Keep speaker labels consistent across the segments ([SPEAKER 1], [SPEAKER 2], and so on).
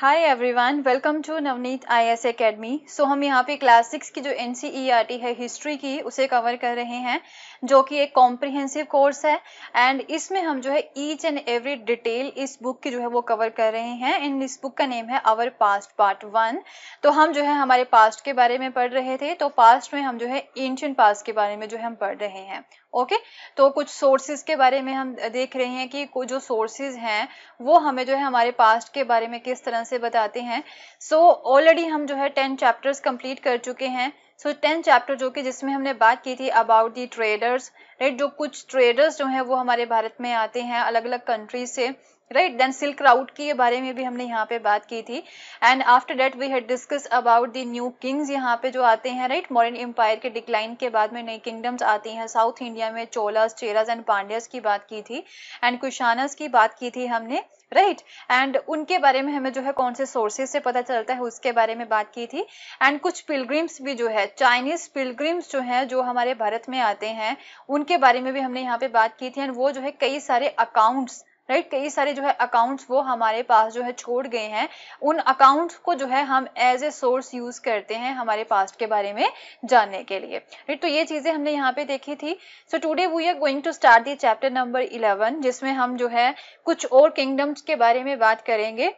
[SPEAKER 1] High every one welcome to Navneet I S academy सो हम यहाँ पे क्लास सिक्स की जो एन e e है हिस्ट्री की उसे कवर कर रहे हैं जो कि एक कॉम्प्रिहेंसिव कोर्स है एंड इसमें हम जो है ईच एंड एवरी डिटेल इस बुक की जो है वो कवर कर रहे हैं एंड इस बुक का नेम है आवर पास्ट पार्ट वन तो हम जो है हमारे पास्ट के बारे में पढ़ रहे थे तो पास्ट में हम जो है एंशियंट पास्ट के बारे में जो है हम पढ़ रहे हैं ओके okay? तो कुछ सोर्सेज के बारे में हम देख रहे हैं कि जो सोर्सेज हैं वो हमें जो है हमारे पास्ट के बारे में किस तरह से बताते हैं सो so, ऑलरेडी हम जो है टेन चैप्टर्स कंप्लीट कर चुके हैं सो टेंथ चैप्टर जो कि जिसमें हमने बात की थी अबाउट दी ट्रेडर्स राइट जो कुछ ट्रेडर्स जो हैं वो हमारे भारत में आते हैं अलग अलग कंट्रीज से राइट देन सिल्क राउट के बारे में भी हमने यहाँ पे बात की थी and after date we had discuss about the new Kings यहाँ पे जो आते हैं राइट मॉडर्न एम्पायर के डिक्लाइन के बाद में नई किंगडम्स आती हैं साउथ इंडिया में चोलास चेरास एंड पांड्यास की बात की थी एंड कुशानस की बात की थी हमने राइट right? एंड उनके बारे में हमें जो है कौन से सोर्सेज से पता चलता है उसके बारे में बात की थी एंड कुछ पिलग्रिम्स भी जो है चाइनीज पिलग्रिम्स जो हैं जो हमारे भारत में आते हैं उनके बारे में भी हमने यहाँ पे बात की थी एंड वो जो है कई सारे अकाउंट्स राइट कई सारे जो है अकाउंट्स वो हमारे पास जो है छोड़ गए हैं उन अकाउंट्स को जो है हम एज ए सोर्स यूज करते हैं हमारे पास्ट के बारे में जानने के लिए राइट तो ये चीजें हमने यहाँ पे देखी थी so today we are going to start the chapter number eleven जिसमें हम जो है कुछ और किंगडम्स के बारे में बात करेंगे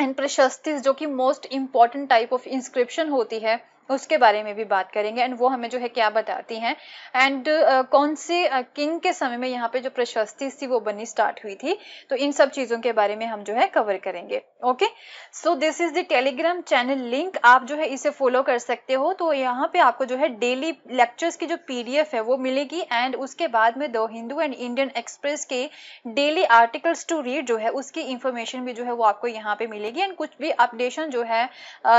[SPEAKER 1] एंड प्रशस्ति जो कि most important type of inscription होती है उसके बारे में भी बात करेंगे एंड वो हमें जो है क्या बताती हैं एंड uh, कौन से किंग uh, के समय में यहाँ पे जो प्रशस्ति थी वो बनी स्टार्ट हुई थी तो इन सब चीज़ों के बारे में हम जो है कवर करेंगे okay so this is the Telegram channel link आप जो है इसे फॉलो कर सकते हो तो यहाँ पे आपको जो है डेली लेक्चर्स की जो पी है वो मिलेगी एंड उसके बाद में दो हिंदू एंड इंडियन एक्सप्रेस के डेली आर्टिकल्स टू रीड जो है उसकी इंफॉर्मेशन भी जो है वो आपको यहाँ पे मिलेगी एंड कुछ भी अपडेशन जो है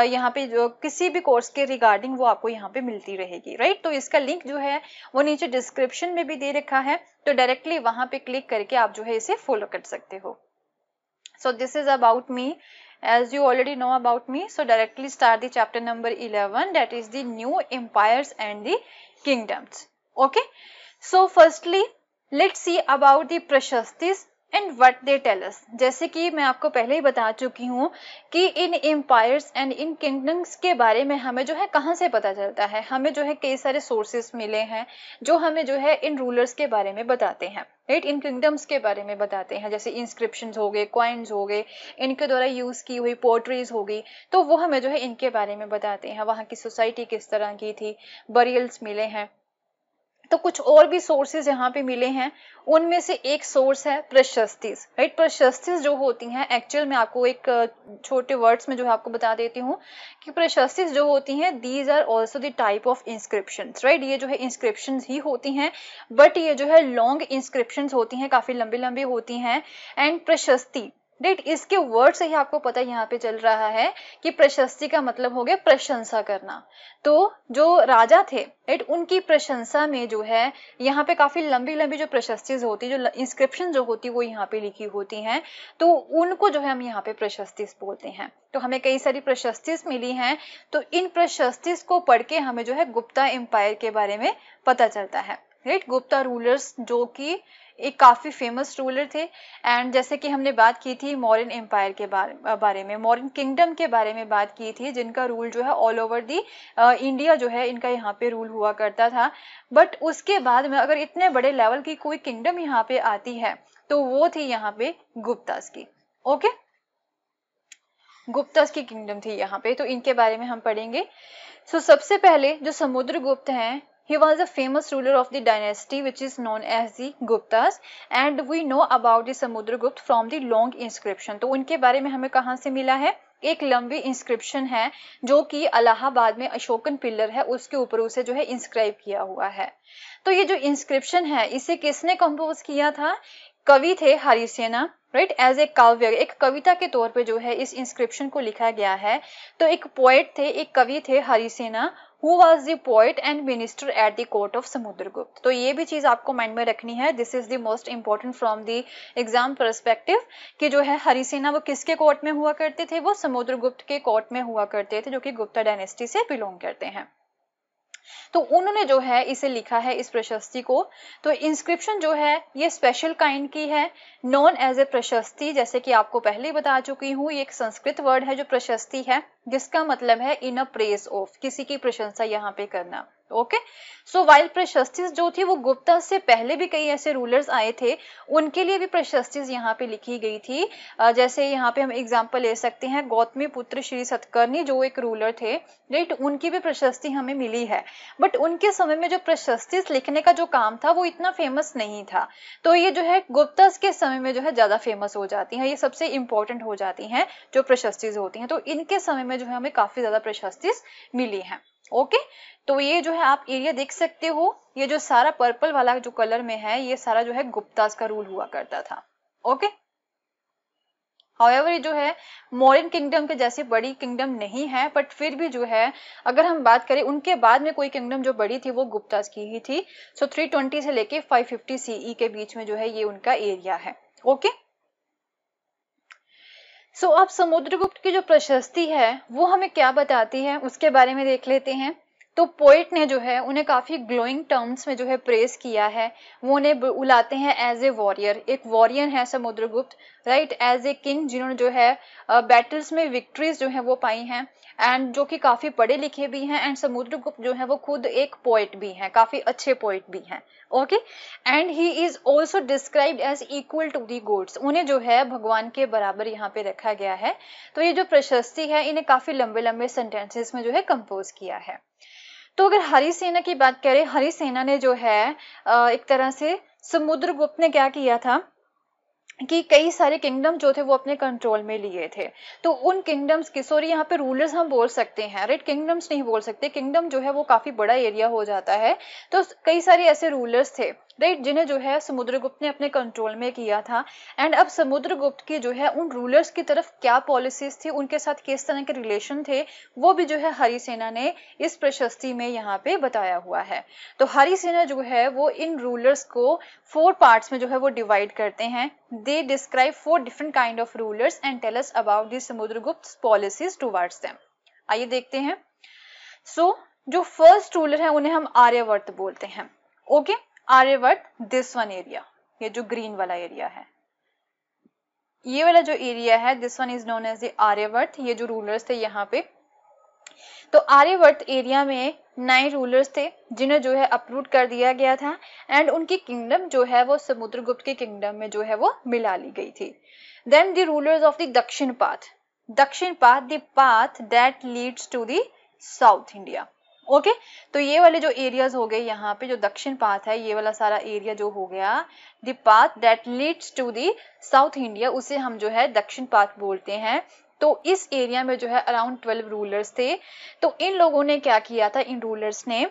[SPEAKER 1] यहाँ पे जो किसी भी कोर्स के रिगार्डिंग वो आपको यहाँ पे मिलती रहेगी राइट तो इसका लिंक जो है वो नीचे डिस्क्रिप्शन में भी दे रखा है तो डायरेक्टली वहां पे क्लिक करके आप जो है इसे फॉलो कर सकते हो so this is about me as you already know about me so directly start the chapter number eleven that is दू empire and the kingdoms okay so firstly late see about the प्रशस्तिस and what they tells जैसे कि मैं आपको पहले ही बता चुकी हूँ कि इन एम्पायर्स एंड इन किंगडम्स के बारे में हमें जो है कहाँ से पता चलता है हमें जो है कई सारे सोर्सेस मिले हैं जो हमें जो है इन रूलर्स के बारे में बताते हैं राइट इन किंगडम्स के बारे में बताते हैं जैसे इंस्क्रिप्शन हो गए क्वाइंस हो गए इनके द्वारा यूज़ की हुई पोट्रीज होगी तो वो हमें जो है इनके बारे में बताते हैं वहाँ की सोसाइटी किस तरह की थी बरियल्स मिले हैं तो कुछ और भी सोर्सेज यहाँ पे मिले हैं उनमें से एक सोर्स है प्रशस्तिस राइट प्रशस्तिस जो होती हैं एक्चुअल मैं आपको एक छोटे वर्ड्स में जो है आपको बता देती हूँ कि प्रशस्तिस जो होती हैं these are also the type of inscription right ये जो है इंस्क्रिप्शन ही होती हैं बट ये जो है लॉन्ग इंस्क्रिप्शन होती हैं काफ़ी लंबी लंबी होती हैं एंड प्रशस्ति डेट इसके वर्ड से ही आपको पता यहाँ पे चल रहा है कि प्रशस्ति का मतलब हो गया प्रशंसा करना तो जो राजा थे डेट उनकी प्रशंसा में जो है यहाँ पे काफी लंबी लंबी जो प्रशस्तिज होती जो इंस्क्रिप्शन जो होती वो यहाँ पे लिखी होती हैं तो उनको जो है हम यहाँ पे प्रशस्तिस बोलते हैं तो हमें कई सारी प्रशस्तिस मिली हैं तो इन प्रशस्तिस को पढ़ के हमें जो है गुप्ता एम्पायर के बारे में पता चलता है राइट गुप्ता रूलर्स जो कि एक काफ़ी फेमस रूलर थे एंड जैसे कि हमने बात की थी मॉरन एम्पायर के बारे बारे में मॉरन किंगडम के बारे में बात की थी जिनका रूल जो है ऑल ओवर दी इंडिया जो है इनका यहाँ पे रूल हुआ करता था बट उसके बाद में अगर इतने बड़े लेवल की कोई किंगडम यहाँ पे आती है तो वो थी यहाँ पे गुप्तास की ओके okay? गुप्तास की किंगडम थी यहाँ पे तो इनके बारे में हम पढ़ेंगे सो so, सबसे पहले जो समुद्र गुप्त हैं He was a famous ruler of the dynasty which is known as the Guptas and we know about the Samudragupta from the long inscription. to unke bare mein hame kahan se mila hai एक लंबी inscription है जो कि अलाहाबाद में Ashokan pillar है उसके ऊपर उसे जो है इंस्क्राइब किया हुआ है तो ये जो इंस्क्रिप्शन है इसे किसने कंपोज किया था कवि थे हरिसेना राइट एज ए काव्य एक कविता के तौर पे जो है इस इंस्क्रिप्शन को लिखा गया है तो एक पोएट थे एक कवि थे हरिसेना who was the poet and minister at the court of Samudragupta तो ये भी चीज आपको माइंड में रखनी है this is the most important from the exam perspective कि जो है हरिसेना वो किसके कोर्ट में हुआ करते थे वो समुद्रगुप्त के कोर्ट में हुआ करते थे जो कि गुप्ता डायनेस्टी से बिलोंग करते हैं तो उन्होंने जो है इसे लिखा है इस प्रशस्ति को तो इंस्क्रिप्शन जो है ये स्पेशल काइंड की है नॉन एज ए प्रशस्ति जैसे कि आपको पहले बता चुकी हूँ ये एक संस्कृत वर्ड है जो प्रशस्ति है जिसका मतलब है इन अ प्रेस ऑफ किसी की प्रशंसा यहाँ पे करना ओके सो वाइल्ड प्रशस्तिस जो थी वो गुप्ता से पहले भी कई ऐसे रूलर्स आए थे उनके लिए भी प्रशस्तिस यहाँ पे लिखी गई थी जैसे यहाँ पे हम एग्जाम्पल ले सकते हैं गौतमी पुत्र श्री सतकर्णी जो एक रूलर थे राइट उनकी भी प्रशस्ति हमें मिली है बट उनके समय में जो प्रशस्तिस लिखने का जो काम था वो इतना फेमस नहीं था तो ये जो है गुप्ता के समय में जो है ज्यादा फेमस हो जाती है ये सबसे इंपॉर्टेंट हो जाती है जो प्रशस्तिस होती है तो इनके समय में जो है हमें काफी ज्यादा प्रशस्तिस मिली है ओके तो ये जो है आप एरिया देख सकते हो ये जो सारा पर्पल वाला जो कलर में है ये सारा जो है गुप्ताज का रूल हुआ करता था ओके हाउएवर जो है मॉडर्न किंगडम के जैसे बड़ी किंगडम नहीं है बट फिर भी जो है अगर हम बात करें उनके बाद में कोई किंगडम जो बड़ी थी वो गुप्ताज की ही थी सो so, 320 से लेके 550 सीई e के बीच में जो है ये उनका एरिया है ओके okay? सो so, अब समुद्रगुप्त की जो प्रशस्ति है वो हमें क्या बताती है उसके बारे में देख लेते हैं तो पोइट ने जो है उन्हें काफ़ी ग्लोइंग टर्म्स में जो है प्रेस किया है वो उन्हें उलाते हैं एज ए वॉरियर एक वॉरियर है Samudragupta right as a king जिन्होंने जो है बैटल्स में विक्ट्रीज जो है वो पाई हैं एंड जो कि काफ़ी पढ़े लिखे भी हैं एंड समुद्र गुप्त जो है वो खुद एक पोइट भी हैं काफ़ी अच्छे पोइट भी हैं okay and he is also describe as equal to the gods उन्हें जो है भगवान के बराबर यहाँ पे रखा गया है तो ये जो प्रशस्ति है इन्हें काफ़ी लंबे लंबे सेंटेंसेस में जो है कंपोज किया है तो अगर हरी सेना की बात करें हरी सेना ने जो है एक तरह से समुद्र गुप्त ने क्या किया था कि कई सारे किंगडम जो थे वो अपने कंट्रोल में लिए थे तो उन किंगडम्स की सॉरी यहाँ पे रूलर्स हम बोल सकते हैं राइट किंगडम्स नहीं बोल सकते किंगडम जो है वो काफी बड़ा एरिया हो जाता है तो कई सारे ऐसे रूलर्स थे राइट जिन्हें जो है समुद्रगुप्त ने अपने कंट्रोल में किया था एंड अब समुद्रगुप्त की जो है उन रूलर्स की तरफ क्या पॉलिसीज थी उनके साथ किस तरह के रिलेशन थे वो भी जो है हरी सेना ने इस प्रशस्ति में यहाँ पे बताया हुआ है तो हरी सेना जो है वो इन रूलर्स को फोर पार्ट्स में जो है वो डिवाइड करते हैं they describe four different kind of rulers and tells about the Samudragupta policies towards them आइए देखते हैं सो so, जो फर्स्ट रूलर है उन्हें हम आर्यवर्त बोलते हैं okay okay? Aryavarta this one area ये जो ग्रीन वाला एरिया है ये वाला जो एरिया है this one is known as Aryavarta ये जो रूलर्स थे यहाँ पे तो आर्यवर्त एरिया में नाइन रूलर्स थे जिन्हें जो है अपलूट कर दिया गया था एंड उनकी किंगडम जो है वो समुद्रगुप्त के किंगडम में जो है वो मिला ली गई थी then the rulers of the Dakshinapatha Dakshinapatha the path that leads to the south India okay तो ये वाले जो एरियाज हो गए यहाँ पे जो दक्षिण पाथ है ये वाला सारा एरिया जो हो गया the path that leads to the south India उसे हम जो है दक्षिण पाथ बोलते हैं तो इस एरिया में जो है अराउंड ट्वेल्व रूलर्स थे तो इन लोगों ने क्या किया था इन रूलर्स ने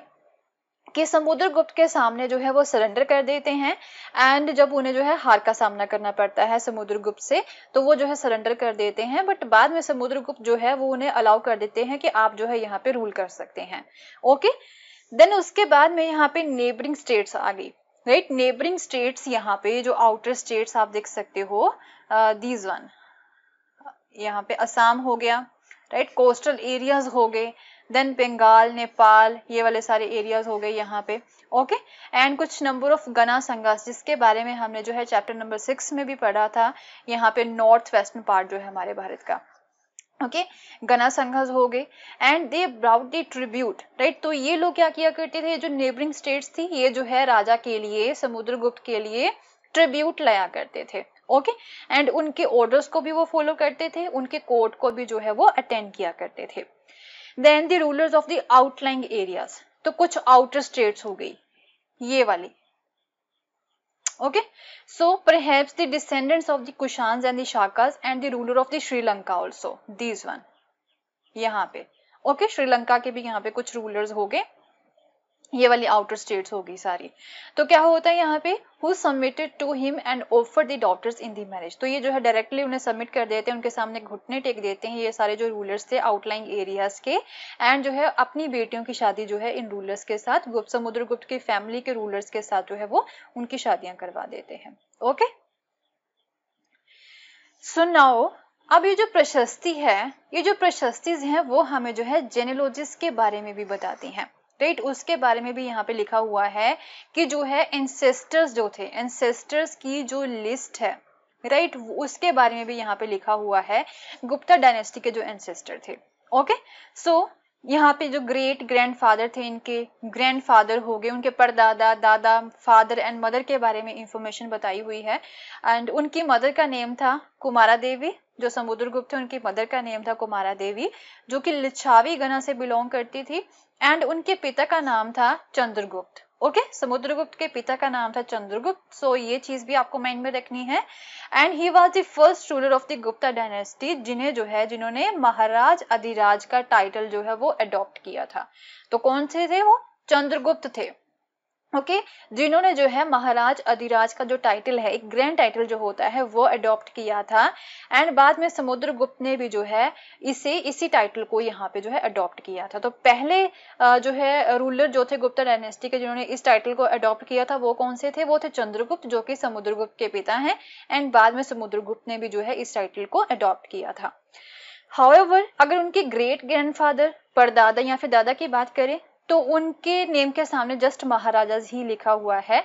[SPEAKER 1] कि गुप्त के सामने जो है वो सरेंडर कर देते हैं एंड जब उन्हें जो है हार का सामना करना पड़ता है समुद्र गुप्त से तो वो जो है सरेंडर कर देते हैं बट बाद में समुद्र गुप्त जो है वो उन्हें अलाउ कर देते हैं कि आप जो है यहाँ पे रूल कर सकते हैं ओके देन उसके बाद में यहाँ पे नेबरिंग स्टेट्स आ गई राइट नेबरिंग स्टेट्स यहाँ पे जो आउटर स्टेट्स आप देख सकते हो दीज uh, वन यहाँ पे असम हो गया राइट कोस्टल एरियाज हो गए देन बंगाल नेपाल ये वाले सारे एरियाज हो गए यहाँ पे ओके एंड कुछ नंबर ऑफ गना संघास जिसके बारे में हमने जो है चैप्टर नंबर सिक्स में भी पढ़ा था यहाँ पे नॉर्थ वेस्टर्न पार्ट जो है हमारे भारत का ओके गना संघर्ष हो गए and they brought the tribute right तो ये लोग क्या किया करते थे जो नेबरिंग स्टेट्स थी ये जो है राजा के लिए समुद्रगुप्त के लिए ट्रिब्यूट लाया करते थे ओके okay? एंड उनके ऑर्डर्स को भी वो फॉलो करते थे उनके कोर्ट को भी जो है वो अटेंड किया करते थे then the rulers of the outlying areas तो कुछ आउटर स्टेट्स हो गई ये वाली okay so perhaps the descendants of the Kushans and the Shakas and the ruler of the Sri Lanka also these one यहां पे ओके okay? श्रीलंका के भी यहां पे कुछ रूलर्स हो गए ये वाली आउटर स्टेट्स होगी सारी तो क्या होता है यहाँ पे who submitted to him and offer the daughters in the marriage तो ये जो है डायरेक्टली उन्हें सबमिट कर देते हैं उनके सामने घुटने टेक देते हैं ये सारे जो रूलर्स थे आउटलाइंग एरियाज के एंड जो है अपनी बेटियों की शादी जो है इन रूलर्स के साथ गुप्त समुद्र गुप्त की फैमिली के रूलर्स के साथ जो है वो उनकी शादियां करवा देते हैं ओके सुनाओ अब ये जो प्रशस्ति है ये जो प्रशस्ति हैं वो हमें जो है जेनेलॉजिस्ट के बारे में भी बताती हैं राइट उसके बारे में भी यहाँ पे लिखा हुआ है कि जो है एंसेस्टर्स जो थे एनसेस्टर्स की जो लिस्ट है राइट right? उसके बारे में भी यहाँ पे लिखा हुआ है गुप्ता डायनेस्टी के जो एंसेस्टर थे ओके सो यहाँ पे जो ग्रेट ग्रैंडफादर थे इनके ग्रैंडफादर हो गए उनके परदादा दादा फादर एंड मदर के बारे में इंफॉर्मेशन बताई हुई है एंड उनकी मदर का नेम था कुमारा देवी जो समुद्र गुप्त थे उनकी मदर का नेम था कुमारा देवी जो कि लिच्छावी गणा से बिलोंग करती थी एंड उनके पिता का नाम था चंद्रगुप्त ओके okay? समुद्रगुप्त के पिता का नाम था चंद्रगुप्त सो so ये चीज भी आपको माइंड में रखनी है and he was the first ruler of the Gupta dynasty जिन्हें जो है जिन्होंने महाराज अधिराज का टाइटल जो है वो अडॉप्ट किया था तो कौन से थे वो चंद्रगुप्त थे ओके जिन्होंने जो है महाराज अधिराज का जो टाइटल है एक ग्रैंड टाइटल जो होता है वो अडॉप्ट किया था एंड बाद में समुद्रगुप्त ने भी जो है इसे इसी टाइटल को यहाँ पे जो है अडॉप्ट किया था तो पहले जो है रूलर जो थे गुप्ता डायनेस्टी के जिन्होंने इस टाइटल को अडॉप्ट किया था वो कौन से थे वो थे चंद्रगुप्त जो कि समुद्रगुप्त के पिता हैं एंड बाद में समुद्रगुप्त ने भी जो है इस टाइटल को अडॉप्ट किया था हाउएवर अगर उनके ग्रेट ग्रैंडफादर परदादा या फिर दादा की बात करें तो उनके नेम के सामने जस्ट महाराजा ही लिखा हुआ है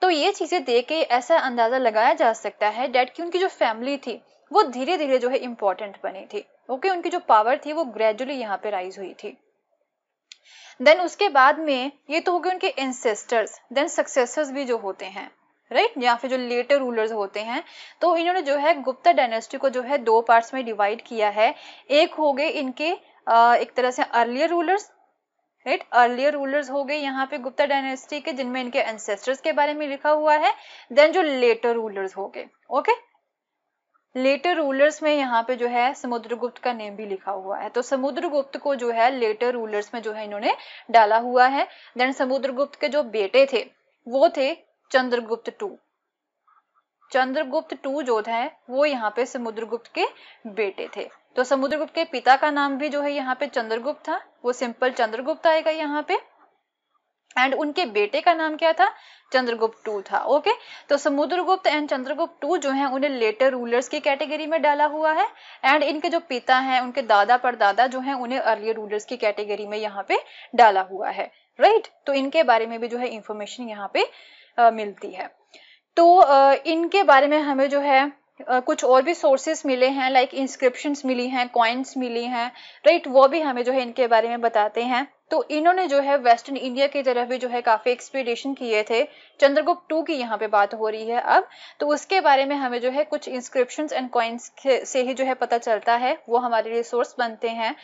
[SPEAKER 1] तो ये चीज़ें देख के ऐसा अंदाज़ा लगाया जा सकता है डेट की उनकी जो फैमिली थी वो धीरे धीरे जो है इम्पोर्टेंट बनी थी ओके okay? उनकी जो पावर थी वो ग्रेजुअली यहाँ पे राइज हुई थी देन उसके बाद में ये तो हो गए उनके एंसेस्टर्स देन सक्सेसर्स भी जो होते हैं राइट right? या फिर जो लेटर रूलर्स होते हैं तो इन्होंने जो है गुप्ता डायनेस्टी को जो है दो पार्ट्स में डिवाइड किया है एक हो गए इनके एक तरह से earlier rulers right earlier rulers हो गए यहाँ पे गुप्ता डायनेस्टी के जिनमें इनके एंसेस्टर्स के बारे में लिखा हुआ है देन जो लेटर रूलर्स हो गए ओके लेटर रूलर्स में यहाँ पे जो है समुद्रगुप्त का नेम भी लिखा हुआ है तो समुद्रगुप्त को जो है लेटर रूलर्स में जो है इन्होंने डाला हुआ है देन समुद्रगुप्त के जो बेटे थे वो थे चंद्रगुप्त टू चंद्रगुप्त टू जो है वो यहाँ पे समुद्रगुप्त के बेटे थे तो समुद्रगुप्त के पिता का नाम भी जो है यहाँ पे चंद्रगुप्त था वो सिंपल चंद्रगुप्त आएगा यहाँ पे एंड उनके बेटे का नाम क्या था चंद्रगुप्त टू था ओके तो समुद्रगुप्त एंड चंद्रगुप्त टू जो है उन्हें लेटर रूलर्स की कैटेगरी में डाला हुआ है एंड इनके जो पिता हैं उनके दादा परदादा जो हैं उन्हें अर्लियर रूलर्स की कैटेगरी में यहाँ पे डाला हुआ है राइट right? तो इनके बारे में भी जो है इंफॉर्मेशन यहाँ पे आ, मिलती है तो आ, इनके बारे में हमें जो है कुछ और भी सोर्सेस मिले हैं लाइक इंस्क्रिप्शन इंस्क्रिप्शंस मिली हैं कॉइन्स मिली हैं राइट वो भी हमें जो है इनके बारे में बताते हैं तो इन्होंने जो है वेस्टर्न इंडिया की तरफ भी जो है काफ़ी एक्सपीडिशन किए थे चंद्रगुप्त टू की यहाँ पे बात हो रही है अब तो उसके बारे में हमें जो है कुछ इंस्क्रिप्शन एंड कॉइन्स से ही जो है पता चलता है वो हमारे लिए सोर्स बनते हैं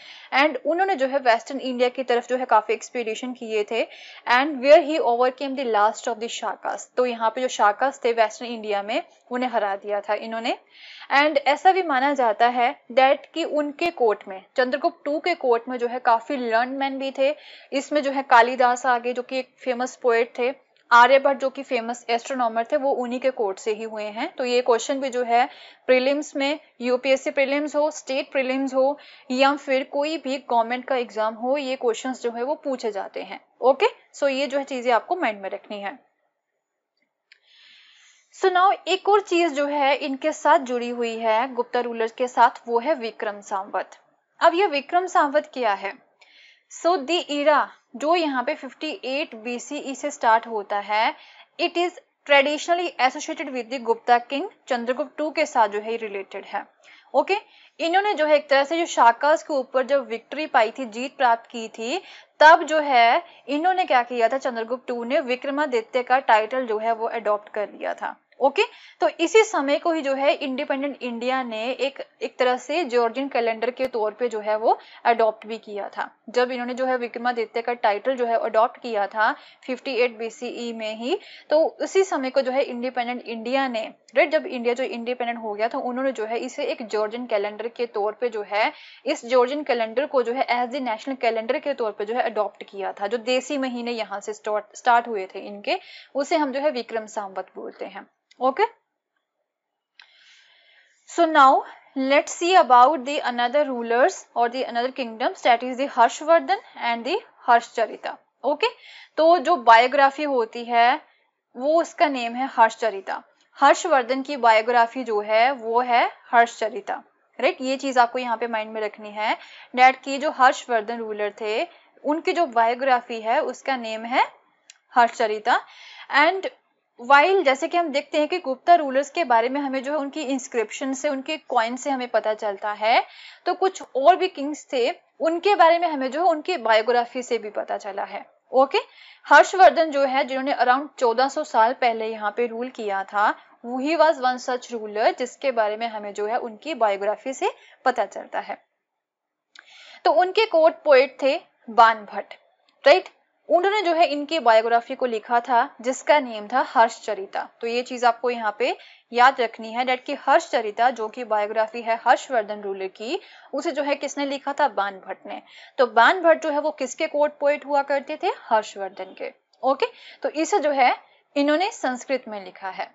[SPEAKER 1] एंड उन्होंने जो है वेस्टर्न इंडिया की तरफ जो है काफी एक्सपीडिशन किए थे and where he came the last of the Shakas तो यहाँ पे जो शाकास थे वेस्टर्न इंडिया में उन्हें हरा दिया था इन्होंने एंड ऐसा भी माना जाता है डेट कि उनके कोर्ट में चंद्रगुप्त टू के कोर्ट में जो है काफी लर्न मैन भी थे इसमें जो है कालिदास आगे जो कि एक फेमस पोएट थे आर्यभट्ट जो कि फेमस एस्ट्रोनॉमर थे वो उन्हीं के कोर्ट से ही हुए हैं तो ये क्वेश्चन भी जो है प्रीलिम्स में यूपीएससी प्रीलिम्स हो स्टेट प्रीलिम्स हो या फिर कोई भी गवर्नमेंट का एग्जाम हो ये क्वेश्चन जो है वो पूछे जाते हैं ओके सो ये जो है चीजें आपको माइंड में रखनी है सो so नाउ एक और चीज जो है इनके साथ जुड़ी हुई है गुप्ता रूलर के साथ वो है विक्रम सांवत अब ये विक्रम सांवत क्या है सो द इरा जो यहाँ पे 58 सी e से स्टार्ट होता है it is traditionally associated with the Gupta king Chandragupta two के साथ जो है रिलेटेड है ओके okay? इन्होंने जो है एक तरह से जो शाकास के ऊपर जब विक्ट्री पाई थी जीत प्राप्त की थी तब जो है इन्होंने क्या किया था चंद्रगुप्त टू ने विक्रमादित्य का टाइटल जो है वो एडॉप्ट कर लिया था ओके तो इसी समय को ही जो है इंडिपेंडेंट इंडिया ने एक एक तरह से जॉर्जियन कैलेंडर के तौर पे जो है वो अडॉप्ट भी किया था जब इन्होंने जो है विक्रमादित्य का टाइटल जो है अडॉप्ट किया था 58 एट e में ही तो उसी समय को जो है इंडिपेंडेंट इंडिया ने राइट जब इंडिया जो इंडिपेंडेंट हो गया था उन्होंने जो है इसे एक जॉर्जियन कैलेंडर के तौर पे जो है इस जॉर्जियन कैलेंडर को जो है एज द नेशनल कैलेंडर के तौर पे जो है अडॉप्ट किया था जो देसी महीने यहाँ से स्टार्ट हुए थे इनके उसे हम जो है विक्रम सांवत बोलते हैं okay so now let see about the another rulers और the another kingdoms that is the Harshavardhana and the Harshacharita okay तो जो बायोग्राफी होती है वो उसका नेम है हर्षचरिता हर्षवर्धन की बायोग्राफी जो है वो है हर्षचरिता राइट ये चीज आपको यहाँ पे माइंड में रखनी है डेट की जो हर्षवर्धन रूलर थे उनकी जो बायोग्राफी है उसका नेम है हर्षचरिता एंड वाइल जैसे कि हम देखते हैं कि गुप्ता रूलर्स के बारे में हमें जो है उनकी इंस्क्रिप्शन से उनके कॉइन से हमें पता चलता है तो कुछ और भी किंग्स थे उनके बारे में हमें जो है उनकी बायोग्राफी से भी पता चला है ओके okay? हर्षवर्धन जो है जिन्होंने अराउंड 1400 साल पहले यहाँ पे रूल किया था he was one such ruler जिसके बारे में हमें जो है उनकी बायोग्राफी से पता चलता है तो उनके कोर्ट पोएट थे बान भट्ट राइट उन्होंने जो है इनकी बायोग्राफी को लिखा था जिसका नेम था हर्षचरिता तो ये चीज आपको यहाँ पे याद रखनी है डेट की हर्षचरिता जो कि बायोग्राफी है हर्षवर्धन रूलर की उसे जो है किसने लिखा था बान भट्ट ने तो बान भट्ट जो है वो किसके कोर्ट पोइट हुआ करते थे हर्षवर्धन के ओके तो इसे जो है इन्होंने संस्कृत में लिखा है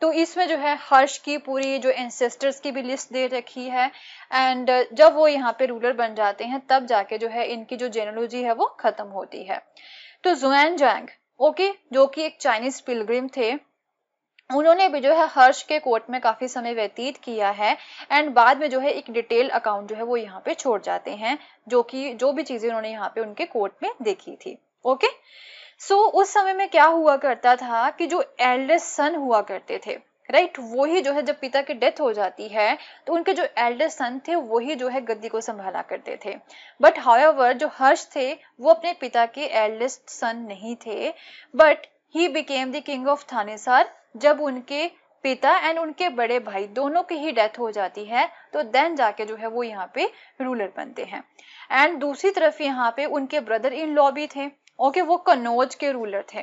[SPEAKER 1] तो इसमें जो है हर्ष की पूरी जो एंसेस्टर्स की भी लिस्ट दे रखी है एंड uh, जब वो यहाँ पे रूलर बन जाते हैं तब जाके जो है इनकी जो जेनोलॉजी है वो खत्म होती है तो जुएन जैंग ओके जो कि एक चाइनीज पिलग्रिम थे उन्होंने भी जो है हर्ष के कोर्ट में काफी समय व्यतीत किया है एंड बाद में जो है एक डिटेल अकाउंट जो है वो यहाँ पे छोड़ जाते हैं जो कि जो भी चीजें उन्होंने यहाँ पे उनके कोर्ट में देखी थी ओके okay? सो so, उस समय में क्या हुआ करता था कि जो एल्डेस्ट सन हुआ करते थे राइट right? वही जो है जब पिता की डेथ हो जाती है तो उनके जो एल्डेस्ट सन थे वही जो है गद्दी को संभाला करते थे बट हाउ जो हर्ष थे वो अपने पिता के एल्डेस्ट सन नहीं थे but he became the king of Thanesar जब उनके पिता एंड उनके बड़े भाई दोनों की ही डेथ हो जाती है तो देन जाके जो है वो यहाँ पे रूलर बनते हैं एंड दूसरी तरफ यहाँ पे उनके ब्रदर इन लॉ भी थे ओके वो कनौज के रूलर थे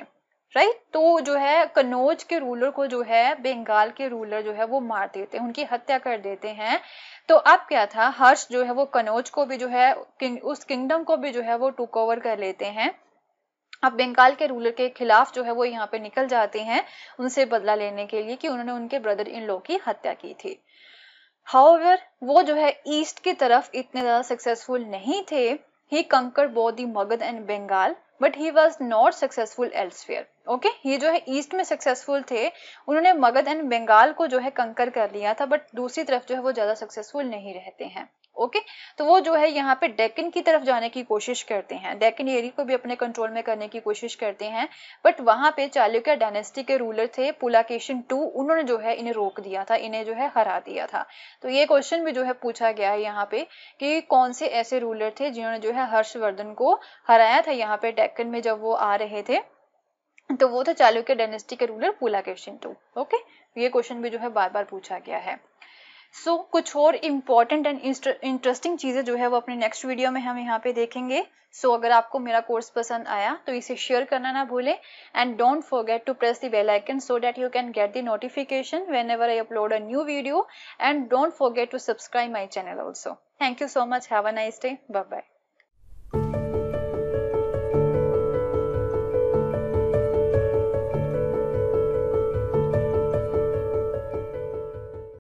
[SPEAKER 1] राइट तो जो है कनौज के रूलर को जो है बंगाल के रूलर जो है वो मार देते हैं उनकी हत्या कर देते हैं तो अब क्या था हर्ष जो है वो कनौज को भी जो है उस किंगडम को भी जो है वो टुक ओवर कर लेते हैं अब बंगाल के रूलर के खिलाफ जो है वो यहाँ पे निकल जाते हैं उनसे बदला लेने के लिए कि उन्होंने उनके ब्रदर इन लोग की हत्या की थी हाउएवर वो जो है ईस्ट की तरफ इतने ज्यादा सक्सेसफुल नहीं थे he conquered both the Magadha and Bengal but he was not successful elsewhere okay ये जो है ईस्ट में सक्सेसफुल थे उन्होंने मगध एंड बंगाल को जो है कंकर कर लिया था बट दूसरी तरफ जो है वो ज़्यादा सक्सेसफुल नहीं रहते हैं ओके तो वो जो है यहाँ पे डेकन की तरफ जाने की कोशिश करते हैं डेकिन एरी को भी अपने कंट्रोल में करने की कोशिश करते हैं बट वहाँ पे चालुक्य डायनेस्टी के रूलर थे पुलाकेशन टू उन्होंने जो है इन्हें रोक दिया था इन्हें जो है हरा दिया था तो ये क्वेश्चन भी जो है पूछा गया है यहाँ पे कि कौन से ऐसे रूलर थे जिन्होंने जो है हर्षवर्धन को हराया था यहाँ पे डेक्कन में जब वो आ रहे थे तो वो था चालुक्य डायनेस्टी के रूलर पुलाकेशन टू ओके ये क्वेश्चन भी जो है बार बार पूछा गया है सो so, कुछ और इम्पॉर्टेंट एंड इंटरेस्टिंग चीज़ें जो है वो अपने नेक्स्ट वीडियो में हम यहाँ पे देखेंगे सो so, अगर आपको मेरा कोर्स पसंद आया तो इसे शेयर करना ना भूलें and don't forget to press the bell icon so that you can get the notification whenever I upload a new video and don't forget to subscribe my channel also thank you so much have a nice day bye bye